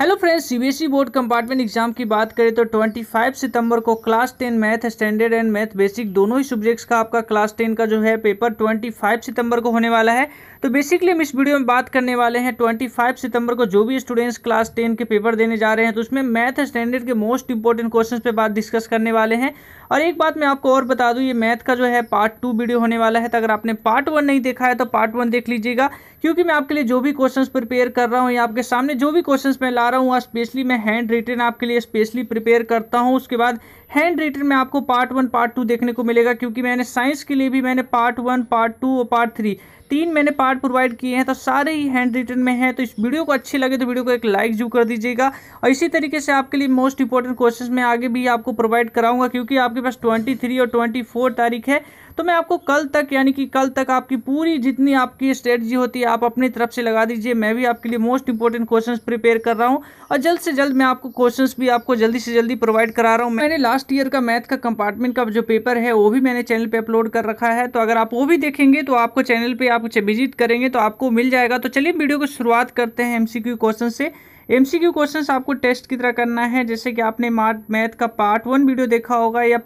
hello friends CBSE board compartment exam की बात करें तो 25 सितंबर को class 10 math standard and math basic दोनों ही सब्जेक्ट्स का आपका क्लास 10 का जो है पेपर 25 सितंबर को होने वाला है तो बेसिकली हम इस वीडियो में बात करने वाले हैं 25 सितंबर को जो भी स्टूडेंट्स क्लास 10 के पेपर देने जा रहे हैं तो उसमें मैथ स्टैंडर्ड के मोस्ट इंपॉर्टेंट क्वेश्चन पर बात डिस्कस करने वाले हैं और एक बात मैं आपको और बता दूँ ये मैथ का जो है पार्ट टू वीडियो होने वाला है तो अगर आपने पार्ट वन नहीं देखा है तो पार्ट वन देख लीजिएगा क्योंकि मैं आपके लिए जो भी क्वेश्चन प्रिपेयर कर रहा हूँ या आपके सामने जो भी क्वेश्चन मैं ला रहा हूँ स्पेशली मैं हैंड रिटर्न आपके लिए स्पेशली प्रिपेयर करता हूँ उसके बाद हैंड रिटन में आपको पार्ट वन पार्ट टू देखने को मिलेगा क्योंकि मैंने साइंस के लिए भी मैंने पार्ट वन पार्ट टू और पार्ट थ्री तीन मैंने पार्ट प्रोवाइड किए हैं तो सारे ही हैंड रिटन में हैं तो इस वीडियो को अच्छे लगे तो वीडियो को एक लाइक जरूर कर दीजिएगा और इसी तरीके से आपके लिए मोस्ट इंपॉर्टेंट क्वेश्चन मैं आगे भी आपको प्रोवाइड कराऊंगा क्योंकि आपके पास ट्वेंटी और ट्वेंटी तारीख है तो मैं आपको कल तक यानी कि कल तक आपकी पूरी जितनी आपकी स्ट्रेटजी होती है आप अपनी तरफ से लगा दीजिए मैं भी आपके लिए मोस्ट इंपॉर्टेंट क्वेश्चन प्रिपेयर कर रहा हूँ और जल्द से जल्द मैं आपको क्वेश्चन भी आपको जल्दी से जल्दी प्रोवाइड करा रहा हूँ मैंने लास्ट ईयर का मैथ का कंपार्टमेंट का जो पेपर है वो भी मैंने चैनल पर अपलोड कर रखा है तो अगर आप वो भी देखेंगे तो आपको चैनल पर आप विजिट करेंगे तो आपको मिल जाएगा तो चलिए वीडियो को शुरुआत करते हैं एमसीक्यू क्वेश्चन से एमसीक्यू क्वेश्चंस आपको टेस्ट की तरह करना है जैसे कि आपने मैथ का पार्ट वन वीडियो देखा होगा या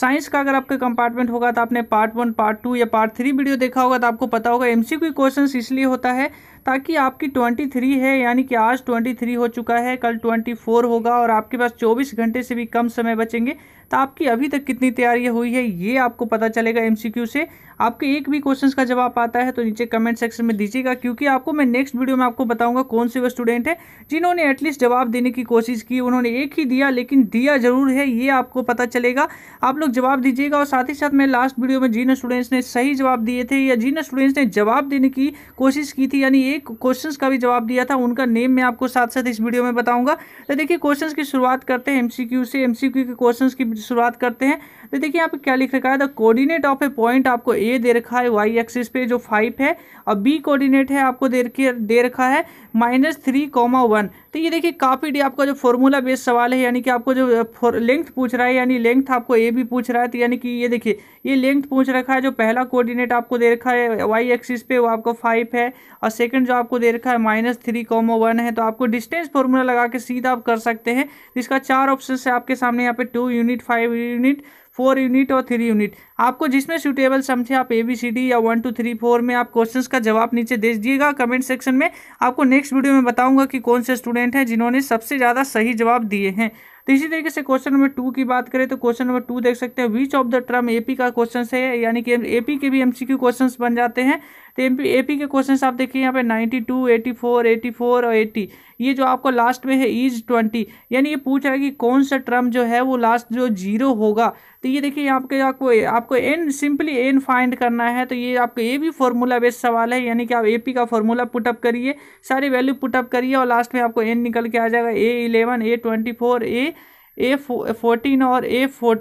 साइंस का अगर आपका कंपार्टमेंट होगा तो आपने पार्ट वन पार्ट टू या पार्ट थ्री वीडियो देखा होगा तो आपको पता होगा एमसीक्यू क्वेश्चंस इसलिए होता है ताकि आपकी ट्वेंटी थ्री है यानी कि आज ट्वेंटी थ्री हो चुका है कल ट्वेंटी फोर होगा और आपके पास चौबीस घंटे से भी कम समय बचेंगे तो आपकी अभी तक कितनी तैयारी हुई है ये आपको पता चलेगा एमसीक्यू से आपके एक भी क्वेश्चन का जवाब आता है तो नीचे कमेंट सेक्शन में दीजिएगा क्योंकि आपको मैं नेक्स्ट वीडियो में आपको बताऊंगा कौन से वो स्टूडेंट है जिन्होंने एटलीस्ट जवाब देने की कोशिश की उन्होंने एक ही दिया लेकिन दिया जरूर है ये आपको पता चलेगा आप लोग जवाब दीजिएगा और साथ ही साथ मैं लास्ट वीडियो में जिन स्टूडेंट्स ने सही जवाब दिए थे या जिन स्टूडेंट्स ने जवाब देने की कोशिश की थी यानी एक क्वेश्चन का भी जवाब दिया था उनका नेम मैं आपको साथ साथ इस वीडियो में बताऊंगा तो देखिए क्वेश्चन की शुरुआत करते हैं एमसीक्यू से एमसीक्यू के क्वेश्चन की शुरुआत करते हैं तो देखिए यहाँ पे क्या लिख रखा है the coordinate of a point आपको ए दे रखा है वाई एक्सिस पे जो फाइव है और बी कोऑर्डिनेट है आपको दे रखे दे रखा है माइनस थ्री कॉमा वन तो ये देखिए काफ़ी डी आपका जो फॉर्मूला बेस्ड सवाल है यानी कि आपको जो लेंथ पूछ रहा है यानी लेंथ आपको ए भी पूछ रहा है तो यानी कि ये देखिए ये लेंथ पूछ रखा है जो पहला कोऑर्डिनेट आपको दे रखा है वाई एक्सिस पे वो आपको फाइव है और सेकंड जो आपको दे रखा है माइनस थ्री कॉमो वन है तो आपको डिस्टेंस फॉर्मूला लगा के सीधा आप कर सकते हैं इसका चार ऑप्शन है आपके सामने यहाँ पे two unit five unit four unit और थ्री यूनिट आपको जिसमें सूटेबल समझे आप ए बी सी डी या वन टू थ्री फोर में आप क्वेश्चन का जवाब नीचे दे दिएगा कमेंट सेक्शन में आपको नेक्स्ट वीडियो में बताऊंगा कि कौन से स्टूडेंट हैं जिन्होंने सबसे ज़्यादा सही जवाब दिए हैं तो इसी तरीके से क्वेश्चन नंबर टू की बात करें तो क्वेश्चन नंबर टू देख सकते हैं which of the term AP का क्वेश्चन है यानी कि एपी के भी एमसीक्यू क्वेश्चंस बन जाते हैं तो एम पी ए पी के क्वेश्चन आप देखिए यहाँ पे ninety two eighty four eighty four और एटी ये जो आपको लास्ट में है इज ट्वेंटी यानी ये पूछ रहा है कि कौन सा टर्म जो है वो लास्ट जो जीरो होगा तो ये देखिए यहाँ पे आपको आपको एन सिंपली एन फाइंड करना है तो ये आपको ये भी फॉर्मूला बेस्ट सवाल है यानी कि आप ए पी का फॉर्मूला पुटअप करिए सारी वैल्यू पुटअप करिए और लास्ट में आपको एन निकल के आ जाएगा a eleven a twenty four a a fourteen और ए फोर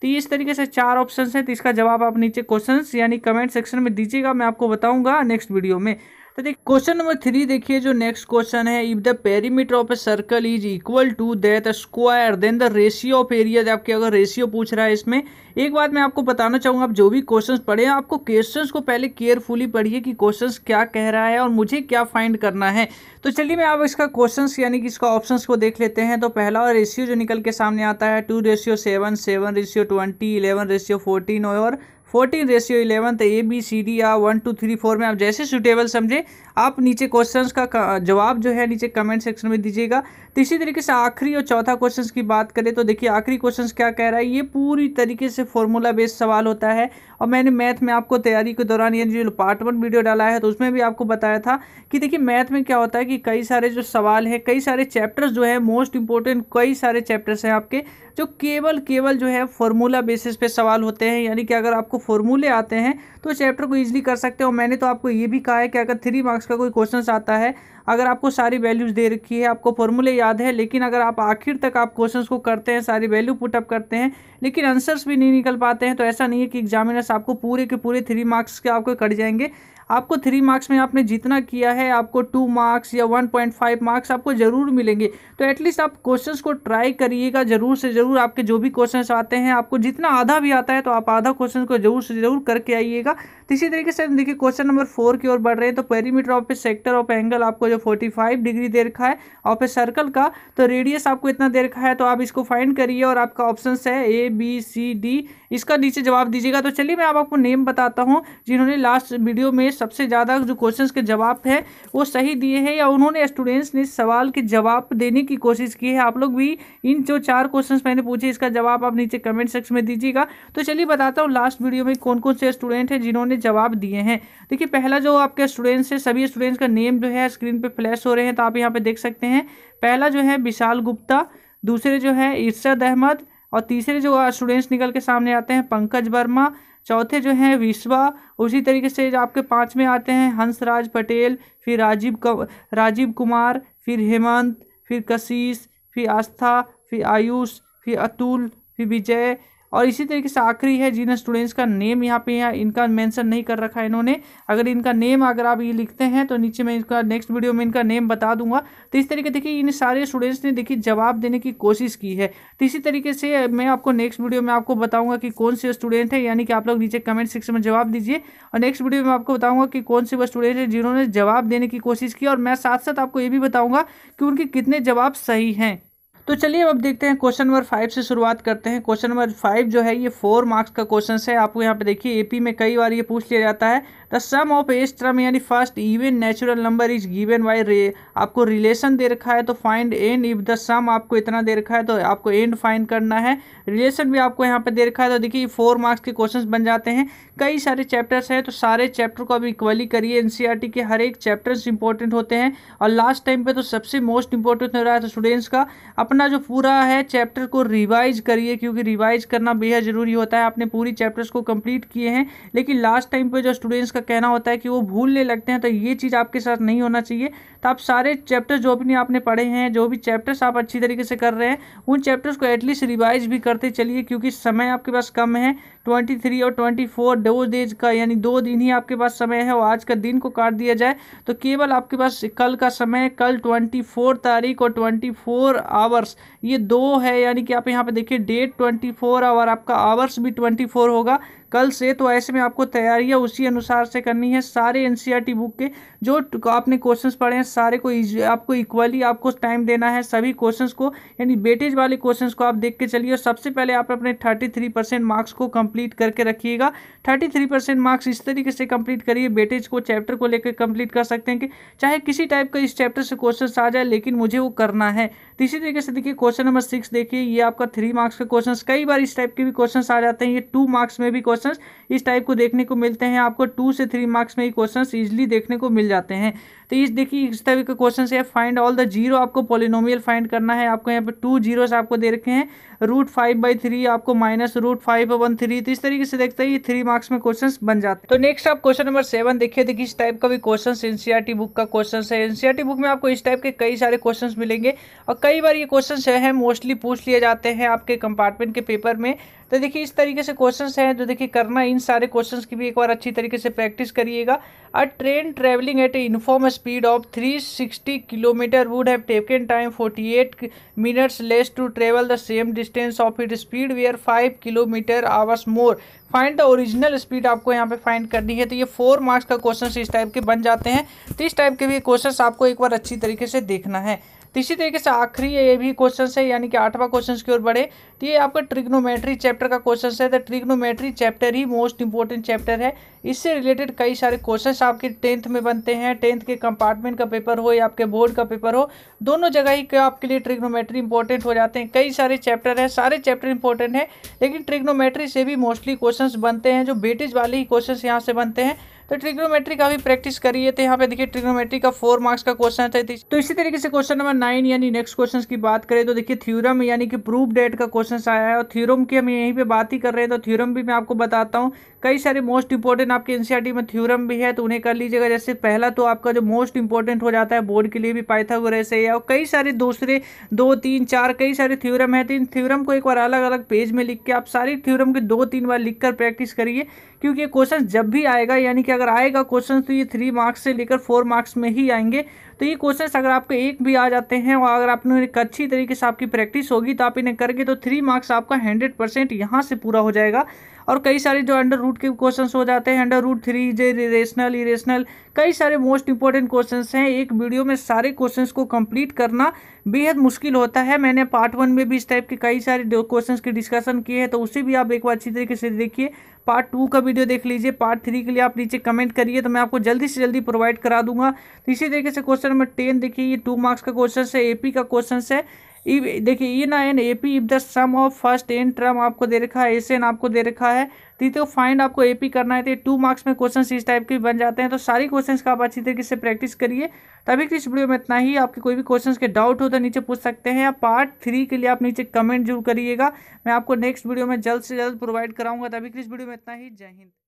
तो ये इस तरीके से चार ऑप्शन हैं तो इसका जवाब आप नीचे क्वेश्चन यानी कमेंट सेक्शन में दीजिएगा मैं आपको बताऊँगा नेक्स्ट वीडियो में तो देखिए क्वेश्चन नंबर थ्री देखिए जो नेक्स्ट क्वेश्चन है if the perimeter of a circle is equal to that square then the ratio of area आपके अगर रेशियो पूछ रहा है इसमें एक बात मैं आपको बताना चाहूँगा आप जो भी क्वेश्चन पढ़े आपको क्वेश्चन को पहले केयरफुली पढ़िए कि क्वेश्चन क्या कह रहा है और मुझे क्या फाइंड करना है तो चलिए मैं आप इसका क्वेश्चन यानी कि इसका ऑप्शन को देख लेते हैं तो पहला रेशियो जो निकल के सामने आता है two ratio seven seven ratio twenty eleven ratio fourteen और फोर्टीन रेशियो इलेवन तो ए बी सी डी या वन टू थ्री फोर में आप जैसे सूटेबल समझे आप नीचे क्वेश्चंस का जवाब जो है नीचे कमेंट सेक्शन में दीजिएगा तो इसी तरीके से आखिरी और चौथा क्वेश्चंस की बात करें तो देखिए आखिरी क्वेश्चंस क्या कह रहा है ये पूरी तरीके से फॉर्मूला बेस्ड सवाल होता है और मैंने मैथ में आपको तैयारी के दौरान ये जो पार्ट वन वीडियो डाला है तो उसमें भी आपको बताया था कि देखिए मैथ में क्या होता है कि कई सारे जो सवाल हैं कई सारे चैप्टर्स जो है मोस्ट इंपॉर्टेंट कई सारे चैप्टर्स हैं आपके जो केवल केवल जो है फॉर्मूला बेसिस पे सवाल होते हैं यानी कि अगर आपको फॉर्मूले आते हैं तो चैप्टर को ईजिली कर सकते हो मैंने तो आपको ये भी कहा है कि अगर थ्री मार्क्स का कोई क्वेश्चन आता है अगर आपको सारी वैल्यूज़ दे रखी है आपको फॉर्मूले याद है लेकिन अगर आप आखिर तक आप क्वेश्चन को करते हैं सारी वैल्यू पुटअप करते हैं लेकिन आंसर्स भी नहीं निकल पाते हैं तो ऐसा नहीं है कि एग्जामिनर्स आपको पूरे के पूरे थ्री मार्क्स के आपको कट जाएंगे आपको थ्री मार्क्स में आपने जितना किया है आपको टू मार्क्स या वन पॉइंट फाइव मार्क्स आपको ज़रूर मिलेंगे तो एटलीस्ट आप क्वेश्चंस को ट्राई करिएगा ज़रूर से ज़रूर आपके जो भी क्वेश्चंस आते हैं आपको जितना आधा भी आता है तो आप आधा क्वेश्चन को ज़रूर से ज़रूर करके आइएगा इसी तरीके से देखिए क्वेश्चन नंबर फोर की ओर बढ़ रहे हैं तो perimeter of a sector of angle आपको जो फोर्टी फाइव डिग्री दे रखा है ऑफ ए सर्कल का तो रेडियस आपको इतना दे रखा है तो आप इसको फाइंड करिए और आपका ऑप्शन है ए बी सी डी इसका नीचे जवाब दीजिएगा तो चलिए मैं आप आपको नेम बताता हूँ जिन्होंने लास्ट वीडियो में सबसे ज़्यादा जो क्वेश्चन के जवाब है वो सही दिए हैं या उन्होंने स्टूडेंट्स ने सवाल के जवाब देने की कोशिश की है आप लोग भी इन जो चार क्वेश्चन मैंने पूछे इसका जवाब आप नीचे कमेंट सेक्शन में दीजिएगा तो चलिए बताता हूँ लास्ट वीडियो में कौन कौन से स्टूडेंट हैं जिन्होंने जवाब दिए हैं देखिए पहला जो आपके स्टूडेंट्स है सभी स्टूडेंट्स का नेम जो है स्क्रीन पर फ्लैश हो रहे हैं तो आप यहाँ पर देख सकते हैं पहला जो है विशाल गुप्ता दूसरे जो है इर्शद अहमद और तीसरे जो स्टूडेंट्स निकल के सामने आते हैं पंकज वर्मा चौथे जो हैं विश्वा उसी तरीके से आपके पाँच में आते हैं हंसराज पटेल फिर राजीव राजीव कुमार फिर हेमंत फिर कशीश फिर आस्था फिर आयुष फिर अतुल फिर विजय और इसी तरीके से आखिरी है जिन स्टूडेंट्स का नेम यहाँ पे है इनका मेंशन नहीं कर रखा है इन्होंने अगर इनका नेम अगर आप ये लिखते हैं तो नीचे मैं इसका नेक्स्ट वीडियो में इनका नेम बता दूंगा तो इस तरीके देखिए इन सारे स्टूडेंट्स ने देखिए जवाब देने की कोशिश की है तो इसी तरीके से मैं आपको नेक्स्ट वीडियो में आपको बताऊँगा कि कौन से स्टूडेंट है यानी कि आप लोग नीचे कमेंट सेक्शन में जवाब दीजिए और नेक्स्ट वीडियो में आपको बताऊँगा कि कौन से वो स्टूडेंट है जिन्होंने जवाब देने की कोशिश की और मैं साथ साथ आपको ये भी बताऊँगा कि उनके कितने जवाब सही हैं तो चलिए अब देखते हैं क्वेश्चन नंबर फाइव से शुरुआत करते हैं क्वेश्चन नंबर फाइव जो है ये फोर मार्क्स का क्वेश्चन है आपको यहाँ पे देखिए एपी में कई बार ये पूछ लिया जाता है the sum of S term यानी first even natural number is given by रे आपको रिलेशन दे रखा है तो find and if the sum आपको इतना दे रखा है तो आपको एंड फाइंड करना है रिलेशन भी आपको यहाँ पर दे रखा है तो देखिए फोर मार्क्स के क्वेश्चन बन जाते हैं कई सारे चैप्टर्स हैं तो सारे चैप्टर को आप इक्वली करिए एन e के हर एक चैप्टर्स इंपॉर्टेंट होते हैं और लास्ट टाइम पर तो सबसे मोस्ट इंपॉर्टेंट हो रहा है स्टूडेंट्स का अपना अपना जो पूरा है चैप्टर को रिवाइज करिए क्योंकि रिवाइज करना बेहद ज़रूरी होता है आपने पूरी चैप्टर्स को कंप्लीट किए हैं लेकिन लास्ट टाइम पे जो स्टूडेंट्स का कहना होता है कि वो भूलने लगते हैं तो ये चीज़ आपके साथ नहीं होना चाहिए तो आप सारे चैप्टर जो भी आपने पढ़े हैं जो भी चैप्टर्स आप अच्छी तरीके से कर रहे हैं उन चैप्टर्स को एटलीस्ट रिवाइज भी करते चलिए क्योंकि समय आपके पास कम है ट्वेंटी थ्री और ट्वेंटी फोर दो डेज का यानी दो दिन ही आपके पास समय है और आज का दिन को काट दिया जाए तो केवल आपके पास कल का समय कल ट्वेंटी फोर तारीख और ट्वेंटी फोर आवर आवर्स ये दो है यानी कि आप यहाँ पे देखिए डेट ट्वेंटी फोर और आपका आवर्स भी ट्वेंटी फोर होगा कल से तो ऐसे में आपको तैयारियाँ उसी अनुसार से करनी है सारे एन बुक e के जो आपने क्वेश्चन पढ़े हैं सारे को आपको इक्वली आपको टाइम देना है सभी क्वेश्चन को यानी बेटेज वाले क्वेश्चन को आप देख के चलिए और सबसे पहले आप अपने थर्टी थ्री परसेंट मार्क्स को कंप्लीट करके रखिएगा थर्टी थ्री परसेंट मार्क्स इस तरीके से कंप्लीट करिए बेटेज को चैप्टर को लेकर कंप्लीट कर सकते हैं कि चाहे किसी टाइप का इस चैप्टर से क्वेश्चन आ जाए लेकिन मुझे वो करना है इसी तरीके से देखिए क्वेश्चन नंबर सिक्स देखिए ये आपका थ्री मार्क्स का क्वेश्चन कई बार इस टाइप के भी क्वेश्चन आ जाते हैं ये टू मार्क्स में भी क्वेश्चन क्वेश्चंस इस टाइप को देखने को मिलते हैं आपको टू से थ्री मार्क्स में ही क्वेश्चंस इजीली देखने को मिल जाते हैं तो इस देखिए इस टाइप का क्वेश्चन है फाइंड ऑल द जीरो आपको पोलिनोमियल फाइंड करना है आपको यहाँ पर टू जीरोस आपको दे रखे हैं रूट फाइव बाई थ्री आपको minus root five one three तो इस तरीके से देखते हैं ये थ्री मार्क्स में क्वेश्चन बन जाते हैं तो नेक्स्ट आप क्वेश्चन नंबर सेवन देखिए देखिए इस टाइप का भी क्वेश्चन एनसीआरटी बुक का क्वेश्चन है एनसीआरटी बुक में आपको इस टाइप के कई सारे क्वेश्चन मिलेंगे और कई बार ये क्वेश्चन है मोस्टली पूछ लिए जाते हैं आपके कंपार्टमेंट के पेपर में तो देखिए इस तरीके से क्वेश्चन हैं जो देखिए कि करना इन सारे क्वेश्चन की भी एक बार अच्छी तरीके से प्रैक्टिस करिएगा a train travelling at a uniform speed of 360 kilometre would have taken time 48 minutes less to travel the same distance of it speed we are five kilometre hours more find the original speed आपको यहाँ पे find करनी है तो ये four marks का question इस type के बन जाते हैं तो इस टाइप के भी क्वेश्चन आपको एक बार अच्छी तरीके से देखना है तो इसी तरीके से आखिरी ये भी क्वेश्चन है यानी कि आठवां क्वेश्चन की ओर बढ़े तो ये आपका ट्रिग्नोमेट्री चैप्टर का क्वेश्चन है तो ट्रिग्नोमेट्री चैप्टर ही मोस्ट इंपॉर्टेंट चैप्टर है इससे रिलेटेड कई सारे क्वेश्चन आपके टेंथ में बनते हैं टेंथ के कंपार्टमेंट का पेपर हो या आपके बोर्ड का पेपर हो दोनों जगह ही आपके लिए ट्रिग्नोमेट्री इंपॉर्टेंट हो जाते हैं कई सारे चैप्टर हैं सारे चैप्टर इंपॉर्टेंट हैं लेकिन ट्रिग्नोमेट्री से भी मोस्टली क्वेश्चन बनते हैं जो बेटिज वाले ही क्वेश्चन यहाँ से बनते हैं तो ट्रिग्नोमेट्री का भी प्रैक्टिस करिए तो यहाँ पे देखिए ट्रिग्नोमेट्री का फोर मार्क्स का क्वेश्चन था तो, तो इसी तरीके से क्वेश्चन नंबर नाइन यानी नेक्स्ट क्वेश्चन की बात करें तो देखिए थ्योरम यानी कि प्रूफ डेट का क्वेश्चन आया है और थ्योरम की हम यहीं पर बात ही कर रहे हैं तो थ्योरम भी मैं आपको बताता हूँ कई सारे मोस्ट इंपॉर्टेंट आपके एनसीईआरटी में थ्योरम भी है तो उन्हें कर लीजिएगा जैसे पहला तो आपका जो मोस्ट इंपॉर्टेंट हो जाता है बोर्ड के लिए भी पाइथागोरस है और कई सारे दूसरे दो तीन चार कई सारे थ्योरम है तो इन थ्योरम को एक बार अलग अलग पेज में लिख के आप सारी थ्योरम के दो तीन बार लिख कर प्रैक्टिस करिए क्योंकि ये क्वेश्चन जब भी आएगा यानी कि अगर आएगा क्वेश्चन तो ये थ्री मार्क्स से लेकर फोर मार्क्स में ही आएंगे तो ये क्वेश्चन अगर आपको एक भी आ जाते हैं और अगर आपने एक अच्छी तरीके से आपकी प्रैक्टिस होगी तो आप इन्हें करके तो थ्री मार्क्स आपका हंड्रेड परसेंट यहाँ से पूरा हो जाएगा और कई सारे जो अंडर रूट के क्वेश्चन हो जाते हैं अंडर रूट थ्री जे रेशनल इरेशनल कई सारे मोस्ट इंपॉर्टेंट क्वेश्चन हैं एक वीडियो में सारे क्वेश्चन को कंप्लीट करना बेहद मुश्किल होता है मैंने पार्ट वन में भी इस टाइप के कई सारे क्वेश्चन की डिस्कशन किए हैं तो उसे भी आप एक बार अच्छी तरीके से देखिए पार्ट टू का वीडियो देख लीजिए पार्ट थ्री के लिए आप नीचे कमेंट करिए तो मैं आपको जल्दी से जल्दी प्रोवाइड करा दूंगा तो इसी तरीके से क्वेश्चन नंबर टेन देखिए ये टू मार्क्स का क्वेश्चन है एपी का क्वेश्चन है देखिए ये ना n A P if the sum of first n term आपको दे रखा है एस एन आपको दे रखा है तो तो फाइंड आपको ए पी करना है तो टू मार्क्स में क्वेश्चन इस टाइप के बन जाते हैं तो सारी क्वेश्चन का आप अच्छी तरीके से प्रैक्टिस करिए तभी कि इस वीडियो में इतना ही आपके कोई भी क्वेश्चन के डाउट हो तो नीचे पूछ सकते हैं या पार्ट थ्री के लिए आप नीचे कमेंट जरूर करिएगा मैं आपको नेक्स्ट वीडियो में जल्द से जल्द प्रोवाइड कराऊंगा तभी कि इस वीडियो में इतना ही जय हिंद